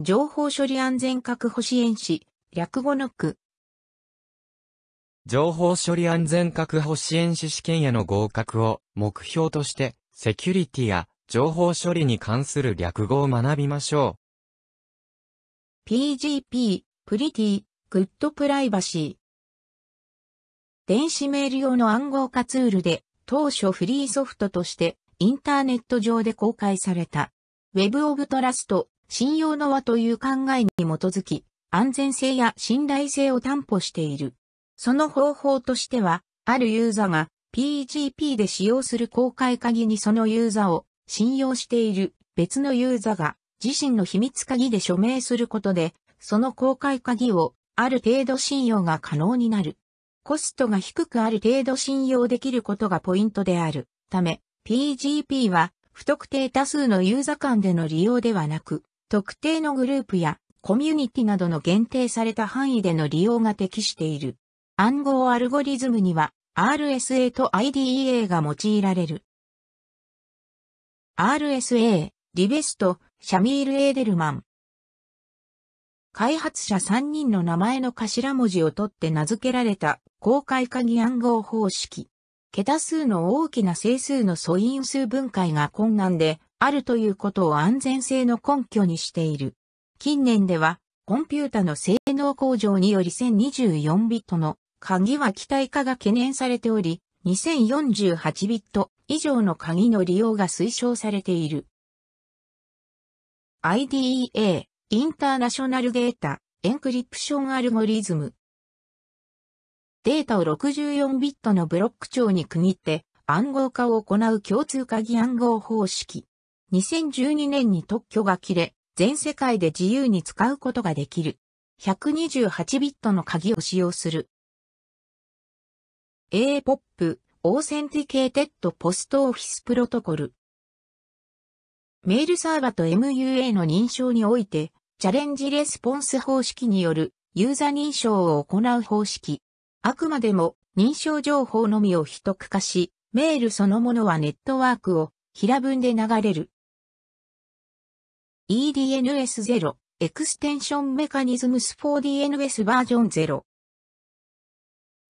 情報処理安全確保支援士、略語の区。情報処理安全確保支援士試験への合格を目標として、セキュリティや情報処理に関する略語を学びましょう。PGP、プリティ、グッドプライバシー。電子メール用の暗号化ツールで、当初フリーソフトとしてインターネット上で公開された。Web of Trust 信用の輪という考えに基づき、安全性や信頼性を担保している。その方法としては、あるユーザが PGP で使用する公開鍵にそのユーザーを信用している別のユーザーが自身の秘密鍵で署名することで、その公開鍵をある程度信用が可能になる。コストが低くある程度信用できることがポイントであるため、PGP は不特定多数のユーザ間での利用ではなく、特定のグループやコミュニティなどの限定された範囲での利用が適している。暗号アルゴリズムには RSA と IDEA が用いられる。RSA、リベスト、シャミール・エーデルマン。開発者3人の名前の頭文字を取って名付けられた公開鍵暗号方式。桁数の大きな整数の素因数分解が困難であるということを安全性の根拠にしている。近年では、コンピュータの性能向上により1024ビットの鍵は機体化が懸念されており、2048ビット以上の鍵の利用が推奨されている。IDEA インターナショナルデータエンクリプションアルゴリズムデータを64ビットのブロック長に区切って暗号化を行う共通鍵暗号方式。2012年に特許が切れ、全世界で自由に使うことができる。128ビットの鍵を使用する。APOP オーセンティケーテッドポストオフィスプロトコル。メールサーバと MUA の認証において、チャレンジレスポンス方式によるユーザ認証を行う方式。あくまでも認証情報のみを秘匿化し、メールそのものはネットワークを平文で流れる。EDNS0 エクステンションメカニズムス 4DNS バージョン0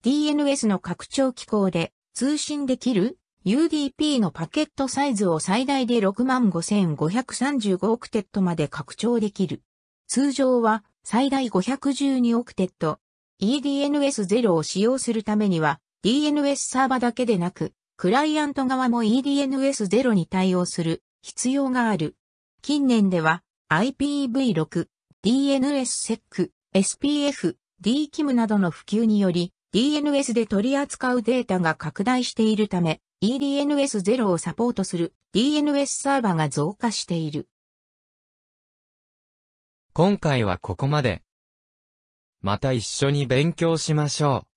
DNS の拡張機構で通信できる UDP のパケットサイズを最大で65,535オクテットまで拡張できる。通常は最大512オクテット。EDNS0 を使用するためには DNS サーバだけでなく、クライアント側も EDNS0 に対応する必要がある。近年では IPv6、DNSSEC、SPF、DKIM などの普及により DNS で取り扱うデータが拡大しているため EDNS0 をサポートする DNS サーバが増加している。今回はここまで。また一緒に勉強しましょう。